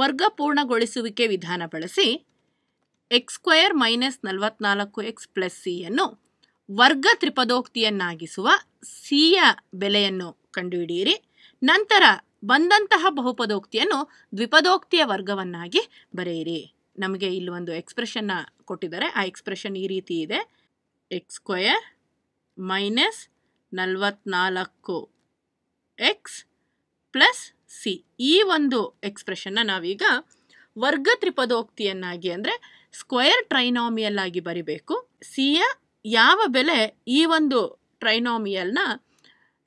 ವರ್ಗ ಪೂರ್ಣಗೊಳಿಸುವಿಕೆ ವಿಧಾನ ಬಳಸಿ ಎಕ್ಸ್ ಸ್ಕ್ವಯರ್ ಮೈನಸ್ ನಲವತ್ನಾಲ್ಕು ಎಕ್ಸ್ ಪ್ಲಸ್ ಸಿಯನ್ನು ವರ್ಗ ತ್ರಿಪದೋಕ್ತಿಯನ್ನಾಗಿಸುವ ಸಿಯ ಬೆಲೆಯನ್ನು ಕಂಡುಹಿಡಿಯಿರಿ ನಂತರ ಬಂದಂತಹ ಬಹುಪದೋಕ್ತಿಯನ್ನು ದ್ವಿಪದೋಕ್ತಿಯ ವರ್ಗವನ್ನಾಗಿ ಬರೆಯಿರಿ ನಮಗೆ ಇಲ್ಲಿ ಒಂದು ಎಕ್ಸ್ಪ್ರೆಷನ್ನ ಕೊಟ್ಟಿದ್ದಾರೆ ಆ ಎಕ್ಸ್ಪ್ರೆಷನ್ ಈ ರೀತಿ ಇದೆ ಎಕ್ಸ್ ಸ್ಕ್ವಯರ್ ಮೈನಸ್ ನಲವತ್ನಾಲ್ಕು ಎಕ್ಸ್ ಪ್ಲಸ್ ಸಿ ಈ ಒಂದು ಎಕ್ಸ್ಪ್ರೆಷನ್ನ ನಾವೀಗ ವರ್ಗ ತ್ರಿಪದೋಕ್ತಿಯನ್ನಾಗಿ ಅಂದರೆ ಸ್ಕ್ವಯರ್ ಟ್ರೈನಾಮಿಯಲ್ ಆಗಿ ಬರಿಬೇಕು ಸಿಯ ಯಾವ ಬೆಲೆ ಈ ಒಂದು ಟ್ರೈನಾಮಿಯಲ್ನ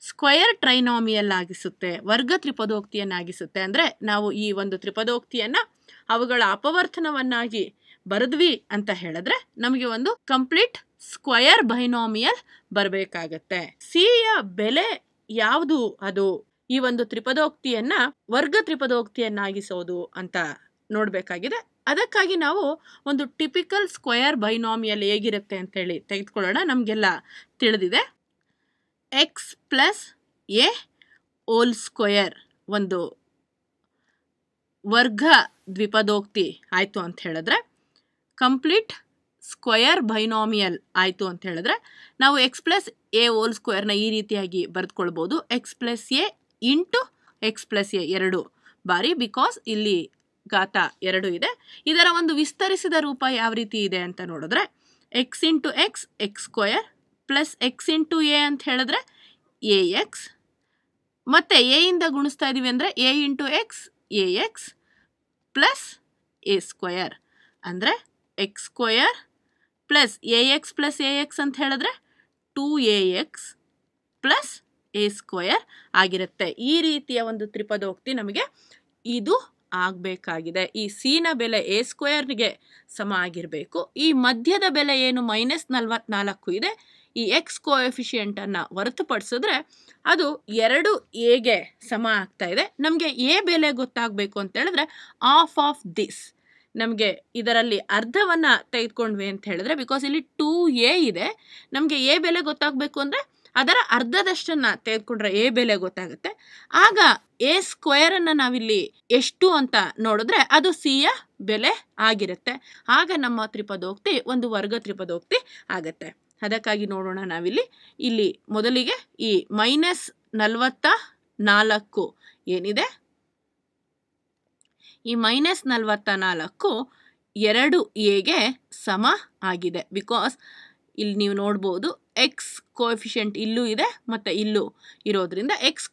ಸ್ಕ್ವಯರ್ ಟ್ರೈನಾಮಿಯಲ್ ಆಗಿಸುತ್ತೆ ವರ್ಗ ತ್ರಿಪದೋಕ್ತಿಯನ್ನಾಗಿಸುತ್ತೆ ಅಂದರೆ ನಾವು ಈ ಒಂದು ತ್ರಿಪದೋಕ್ತಿಯನ್ನು ಅವುಗಳ ಅಪವರ್ತನವನ್ನಾಗಿ ಬರೆದ್ವಿ ಅಂತ ಹೇಳಿದ್ರೆ ನಮಗೆ ಒಂದು ಕಂಪ್ಲೀಟ್ ಸ್ಕ್ವಯರ್ ಬೈನಾಮಿಯಲ್ ಬರಬೇಕಾಗತ್ತೆ ಸಿಯ ಬೆಲೆ ಯಾವುದು ಅದು ಈ ಒಂದು ತ್ರಿಪದೋಕ್ತಿಯನ್ನ ವರ್ಗ ತ್ರಿಪದೋಕ್ತಿಯನ್ನಾಗಿಸೋದು ಅಂತ ನೋಡಬೇಕಾಗಿದೆ ಅದಕ್ಕಾಗಿ ನಾವು ಒಂದು ಟಿಪಿಕಲ್ ಸ್ಕ್ವಯರ್ ಬೈನಾಮಿಯಲ್ ಹೇಗಿರುತ್ತೆ ಅಂತೇಳಿ ತೆಗೆದುಕೊಳ್ಳೋಣ ನಮಗೆಲ್ಲ ತಿಳಿದಿದೆ x plus a whole square ಒಂದು ವರ್ಗ ದ್ವಿಪದೋಕ್ತಿ ಆಯಿತು ಅಂತ ಹೇಳಿದ್ರೆ ಕಂಪ್ಲೀಟ್ ಸ್ಕ್ವಯರ್ ಬೈನಾಮಿಯಲ್ ಆಯಿತು ಅಂತ ಹೇಳಿದ್ರೆ ನಾವು ಎಕ್ಸ್ ಪ್ಲಸ್ ಎ ಓಲ್ ಸ್ಕ್ವೇರ್ನ ಈ ರೀತಿಯಾಗಿ ಬರೆದುಕೊಳ್ಬೋದು x plus a into x plus a ಎರಡು ಬಾರಿ ಬಿಕಾಸ್ ಇಲ್ಲಿ ಗಾತ ಎರಡು ಇದೆ ಇದರ ಒಂದು ವಿಸ್ತರಿಸಿದ ರೂಪ ಯಾವ ರೀತಿ ಇದೆ ಅಂತ ನೋಡಿದ್ರೆ x into x x square plus x into a ಅಂತ ಹೇಳಿದ್ರೆ ಎ ಎಕ್ಸ್ ಮತ್ತು ಎ ಇಂದ ಗುಣಿಸ್ತಾ ಇದ್ದೀವಿ ಅಂದರೆ a into x a x plus a square ಅಂದರೆ x square plus a x plus a x ಅಂತ ಹೇಳಿದ್ರೆ two a x plus a square ಆಗಿರುತ್ತೆ ಈ ರೀತಿಯ ಒಂದು ತ್ರಿಪದೋಕ್ತಿ ನಮಗೆ ಇದು ಆಗಬೇಕಾಗಿದೆ ಈ ಸೀನ ಬೆಲೆ ಎ ಸ್ಕ್ವಯರ್ಗೆ ಸಮ ಆಗಿರಬೇಕು ಈ ಮಧ್ಯದ ಬೆಲೆ ಏನು ಮೈನಸ್ ನಲ್ವತ್ನಾಲ್ಕು ಇದೆ ಈ ಎಕ್ಸ್ ಕೋಎಫಿಷಿಯೆಂಟನ್ನು ಹೊರತುಪಡಿಸಿದ್ರೆ ಅದು ಎರಡು ಎಗೆ ಸಮ ಆಗ್ತಾ ಇದೆ ನಮಗೆ ಎ ಬೆಲೆ ಗೊತ್ತಾಗಬೇಕು ಅಂತ ಹೇಳಿದ್ರೆ ಆಫ್ ಆಫ್ ದಿಸ್ ನಮಗೆ ಇದರಲ್ಲಿ ಅರ್ಧವನ್ನು ತೆಗೆದುಕೊಂಡ್ವಿ ಅಂತ ಹೇಳಿದ್ರೆ ಬಿಕಾಸ್ ಇಲ್ಲಿ ಟೂ ಎ ಇದೆ ನಮಗೆ ಎ ಬೆಲೆ ಗೊತ್ತಾಗಬೇಕು ಅಂದರೆ ಅದರ ಅರ್ಧದಷ್ಟನ್ನು ತೆಗೆದುಕೊಂಡ್ರೆ ಎ ಬೆಲೆ ಗೊತ್ತಾಗುತ್ತೆ ಆಗ ಎ ಸ್ಕ್ವೇರನ್ನು ನಾವಿಲ್ಲಿ ಎಷ್ಟು ಅಂತ ನೋಡಿದ್ರೆ ಅದು ಸಿ ಯ ಬೆಲೆ ಆಗಿರುತ್ತೆ ಆಗ ನಮ್ಮ ತ್ರಿಪದೋಕ್ತಿ ಒಂದು ವರ್ಗ ತ್ರಿಪದೋಕ್ತಿ ಆಗುತ್ತೆ ಅದಕ್ಕಾಗಿ ನೋಡೋಣ ನಾವಿಲ್ಲಿ ಇಲ್ಲಿ ಮೊದಲಿಗೆ ಈ ಮೈನಸ್ ನಲವತ್ತ ನಾಲ್ಕು ಏನಿದೆ ಈ ಮೈನಸ್ ನಲವತ್ತ ನಾಲ್ಕು ಎರಡು ಎಗೆ ಸಮ ಆಗಿದೆ ಬಿಕಾಸ್ ಇಲ್ಲಿ ನೀವು ನೋಡ್ಬೋದು ಎಕ್ಸ್ ಕೋಎಫಿಷಿಯಂಟ್ ಇಲ್ಲೂ ಇದೆ ಮತ್ತೆ ಇಲ್ಲೂ ಇರೋದ್ರಿಂದ ಎಕ್ಸ್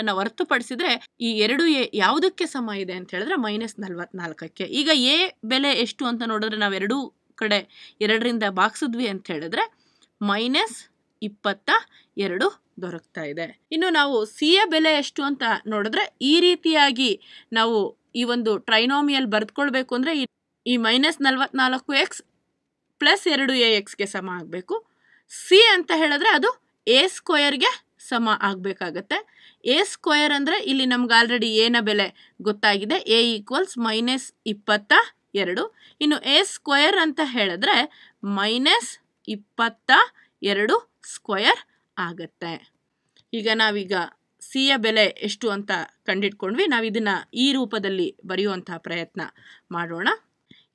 ಅನ್ನು ಹೊರತುಪಡಿಸಿದ್ರೆ ಈ ಎರಡು ಎ ಯಾವುದಕ್ಕೆ ಸಮ ಇದೆ ಅಂತ ಹೇಳಿದ್ರೆ ಮೈನಸ್ ನಲ್ವತ್ನಾಲ್ಕಕ್ಕೆ ಈಗ ಎ ಬೆಲೆ ಎಷ್ಟು ಅಂತ ನೋಡಿದ್ರೆ ನಾವು ಎರಡೂ ಕಡೆ ಎರಡರಿಂದ ಬಾಕ್ಸಿದ್ವಿ ಅಂತ ಹೇಳಿದ್ರೆ ಮೈನಸ್ ಇಪ್ಪತ್ತ ಎರಡು ದೊರಕ್ತಾ ಇದೆ ಇನ್ನು ನಾವು ಸಿ ಎ ಬೆಲೆ ಎಷ್ಟು ಅಂತ ನೋಡಿದ್ರೆ ಈ ರೀತಿಯಾಗಿ ನಾವು ಈ ಒಂದು ಟ್ರೈನೋಮಿಯಲ್ ಬರೆದ್ಕೊಳ್ಬೇಕು ಅಂದರೆ ಈ ಮೈನಸ್ ನಲ್ವತ್ನಾಲ್ಕು ಎಕ್ಸ್ ಪ್ಲಸ್ ಎರಡು ಎ ಎಕ್ಸ್ಗೆ ಸಮ ಆಗಬೇಕು ಸಿ ಅಂತ ಹೇಳಿದ್ರೆ ಅದು ಎ ಸ್ಕ್ವಯರ್ಗೆ ಸಮ ಆಗಬೇಕಾಗತ್ತೆ ಎ ಸ್ಕ್ವಯರ್ ಅಂದರೆ ಇಲ್ಲಿ ನಮ್ಗೆ ಆಲ್ರೆಡಿ ಏನ ಬೆಲೆ ಗೊತ್ತಾಗಿದೆ ಎ ಈಕ್ವಲ್ಸ್ ಮೈನಸ್ ಇಪ್ಪತ್ತ ಎರಡು ಇನ್ನು ಎ ಸ್ಕ್ವಯರ್ ಅಂತ ಹೇಳಿದ್ರೆ ಮೈನಸ್ ಇಪ್ಪತ್ತ ಎರಡು ಸ್ಕ್ವಯರ್ ಆಗತ್ತೆ ಈಗ ನಾವೀಗ ಸಿಯ ಬೆಲೆ ಎಷ್ಟು ಅಂತ ಕಂಡಿಟ್ಕೊಂಡ್ವಿ ನಾವು ಇದನ್ನು ಈ ರೂಪದಲ್ಲಿ ಬರೆಯುವಂತಹ ಪ್ರಯತ್ನ ಮಾಡೋಣ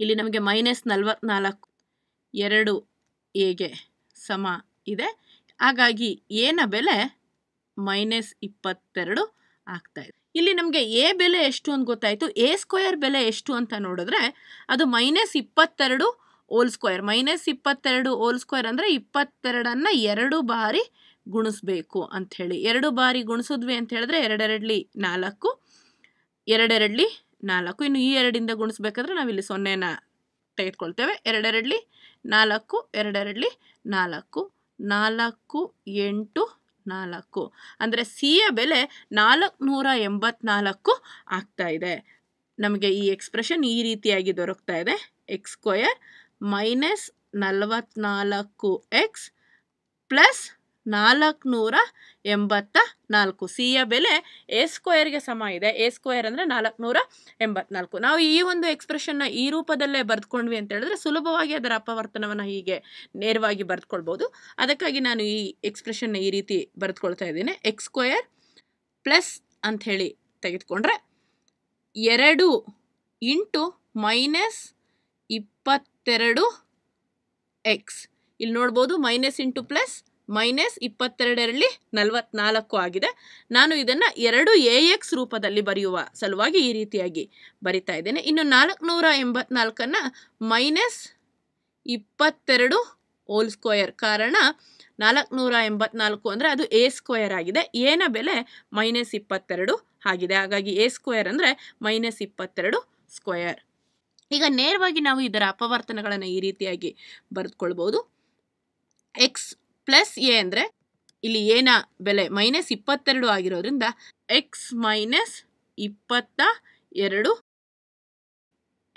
ಇಲ್ಲಿ ನಮಗೆ ಮೈನಸ್ ನಲ್ವತ್ನಾಲ್ಕು ಎರಡು ಎಗೆ ಸಮ ಇದೆ ಹಾಗಾಗಿ ಏನ ಬೆಲೆ ಮೈನಸ್ ಇಪ್ಪತ್ತೆರಡು ಆಗ್ತಾ ಇದೆ ಇಲ್ಲಿ ನಮಗೆ ಎ ಬೆಲೆ ಎಷ್ಟು ಅಂತ ಗೊತ್ತಾಯಿತು ಎ ಸ್ಕ್ವಯರ್ ಬೆಲೆ ಎಷ್ಟು ಅಂತ ನೋಡಿದ್ರೆ ಅದು ಮೈನಸ್ ಇಪ್ಪತ್ತೆರಡು ಓಲ್ ಸ್ಕ್ವಯರ್ ಮೈನಸ್ ಇಪ್ಪತ್ತೆರಡು ಓಲ್ ಸ್ಕ್ವೇರ್ ಅಂದರೆ ಇಪ್ಪತ್ತೆರಡನ್ನು ಎರಡು ಬಾರಿ ಗುಣಿಸ್ಬೇಕು ಅಂಥೇಳಿ ಎರಡು ಬಾರಿ ಗುಣಿಸಿದ್ವಿ ಅಂತ ಹೇಳಿದ್ರೆ ಎರಡೆರಡ್ಲಿ ನಾಲ್ಕು ಎರಡೆರಡ್ಲಿ ನಾಲ್ಕು ಇನ್ನು ಈ ಎರಡಿಂದ ಗುಣಿಸ್ಬೇಕಾದ್ರೆ ನಾವಿಲ್ಲಿ ಸೊನ್ನೆನ ತೆಗೆದುಕೊಳ್ತೇವೆ ಎರಡೆರಡಲಿ ನಾಲ್ಕು ಎರಡೆರಡಲಿ ನಾಲ್ಕು ನಾಲ್ಕು ಎಂಟು ನಾಲ್ಕು ಅಂದರೆ ಸಿಯ ಬೆಲೆ ನಾಲ್ಕುನೂರ ಎಂಬತ್ನಾಲ್ಕು ಆಗ್ತಾ ಇದೆ ನಮಗೆ ಈ ಎಕ್ಸ್ಪ್ರೆಷನ್ ಈ ರೀತಿಯಾಗಿ ದೊರಕ್ತಾ ಇದೆ ಎಕ್ಸ್ ಸ್ಕ್ವಯರ್ ಮೈನಸ್ ನಲವತ್ನಾಲ್ಕು ಎಕ್ಸ್ ಪ್ಲಸ್ ನಾಲ್ಕುನೂರ ಎಂಬತ್ತ ನಾಲ್ಕು ಸಿ ಯ ಬೆಲೆ ಎ ಸ್ಕ್ವೇರ್ಗೆ ಸಮ ಇದೆ ಎ ಸ್ಕ್ವೇರ್ ಅಂದರೆ ನಾಲ್ಕುನೂರ ಎಂಬತ್ನಾಲ್ಕು ನಾವು ಈ ಒಂದು ಎಕ್ಸ್ಪ್ರೆಷನ್ನ ಈ ರೂಪದಲ್ಲೇ ಬರೆದುಕೊಂಡ್ವಿ ಅಂತ ಹೇಳಿದ್ರೆ ಸುಲಭವಾಗಿ ಅದರ ಅಪವರ್ತನವನ್ನು ಹೀಗೆ ನೇರವಾಗಿ ಬರೆದುಕೊಳ್ಬೋದು ಅದಕ್ಕಾಗಿ ನಾನು ಈ ಎಕ್ಸ್ಪ್ರೆಷನ್ನ ಈ ರೀತಿ ಬರೆದುಕೊಳ್ತಾ ಇದ್ದೀನಿ ಎಕ್ಸ್ ಸ್ಕ್ವೇರ್ ಪ್ಲಸ್ ಅಂಥೇಳಿ ತೆಗೆದುಕೊಂಡ್ರೆ ಎರಡು ಇಂಟು ಮೈನಸ್ ಇಪ್ಪತ್ತೆರಡು ಎಕ್ಸ್ ಇಲ್ಲಿ ನೋಡ್ಬೋದು ಮೈನಸ್ ಇಂಟು ಪ್ಲಸ್ ಮೈನಸ್ ಇಪ್ಪತ್ತೆರಡರಲ್ಲಿ ನಲವತ್ನಾಲ್ಕು ಆಗಿದೆ ನಾನು ಇದನ್ನು ಎರಡು ಎ ಎಕ್ಸ್ ರೂಪದಲ್ಲಿ ಬರೆಯುವ ಸಲುವಾಗಿ ಈ ರೀತಿಯಾಗಿ ಬರಿತಾ ಇದ್ದೇನೆ ಇನ್ನು ನಾಲ್ಕುನೂರ ಎಂಬತ್ನಾಲ್ಕನ್ನು ಮೈನಸ್ ಇಪ್ಪತ್ತೆರಡು ಓಲ್ ಸ್ಕ್ವಯರ್ ಕಾರಣ ನಾಲ್ಕುನೂರ ಎಂಬತ್ನಾಲ್ಕು ಅಂದರೆ ಅದು ಎ ಸ್ಕ್ವಯರ್ ಆಗಿದೆ ಏನ ಬೆಲೆ ಮೈನಸ್ ಇಪ್ಪತ್ತೆರಡು ಆಗಿದೆ ಹಾಗಾಗಿ ಎ ಸ್ಕ್ವಯರ್ ಅಂದರೆ ಮೈನಸ್ ಇಪ್ಪತ್ತೆರಡು ಸ್ಕ್ವಯರ್ ಈಗ ನೇರವಾಗಿ ನಾವು ಇದರ ಅಪವರ್ತನಗಳನ್ನು ಈ ರೀತಿಯಾಗಿ ಬರೆದುಕೊಳ್ಬೋದು ಎಕ್ಸ್ ಪ್ಲಸ್ ಎ ಅಂದರೆ ಇಲ್ಲಿ ಏನ ಬೆಲೆ ಮೈನಸ್ ಇಪ್ಪತ್ತೆರಡು ಆಗಿರೋದ್ರಿಂದ ಎಕ್ಸ್ ಮೈನಸ್ ಇಪ್ಪತ್ತ ಎರಡು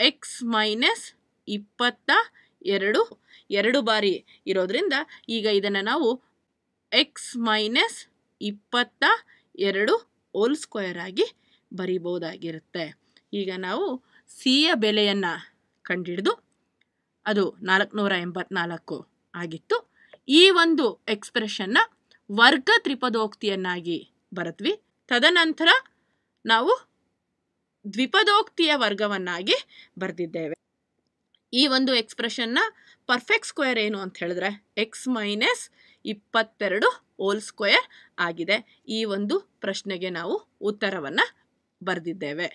ಎಕ್ಸ್ ಮೈನಸ್ ಇಪ್ಪತ್ತ ಎರಡು ಎರಡು ಬಾರಿ ಇರೋದ್ರಿಂದ ಈಗ ಇದನ್ನು ನಾವು ಎಕ್ಸ್ ಮೈನಸ್ ಇಪ್ಪತ್ತ ಎರಡು ಹೋಲ್ ಸ್ಕ್ವೇರ್ ಆಗಿ ಬರಿಬೋದಾಗಿರುತ್ತೆ ಈಗ ನಾವು ಸಿಯ ಬೆಲೆಯನ್ನು ಕಂಡಿಡಿದು ಅದು ನಾಲ್ಕುನೂರ ಎಂಬತ್ನಾಲ್ಕು ಆಗಿತ್ತು ಈ ಒಂದು ಎಕ್ಸ್ಪ್ರೆಷನ್ನ ವರ್ಗ ತ್ರಿಪದೋಕ್ತಿಯನ್ನಾಗಿ ಬರತ್ವಿ ತದನಂತರ ನಾವು ದ್ವಿಪದೋಕ್ತಿಯ ವರ್ಗವನ್ನಾಗಿ ಬರೆದಿದ್ದೇವೆ ಈ ಒಂದು ಎಕ್ಸ್ಪ್ರೆಷನ್ನ ಪರ್ಫೆಕ್ಟ್ ಸ್ಕ್ವೇರ್ ಏನು ಅಂತ ಹೇಳಿದ್ರೆ ಎಕ್ಸ್ ಮೈನಸ್ ಇಪ್ಪತ್ತೆರಡು ಓಲ್ ಸ್ಕ್ವೇರ್ ಆಗಿದೆ ಈ ಒಂದು ಪ್ರಶ್ನೆಗೆ ನಾವು ಉತ್ತರವನ್ನು ಬರೆದಿದ್ದೇವೆ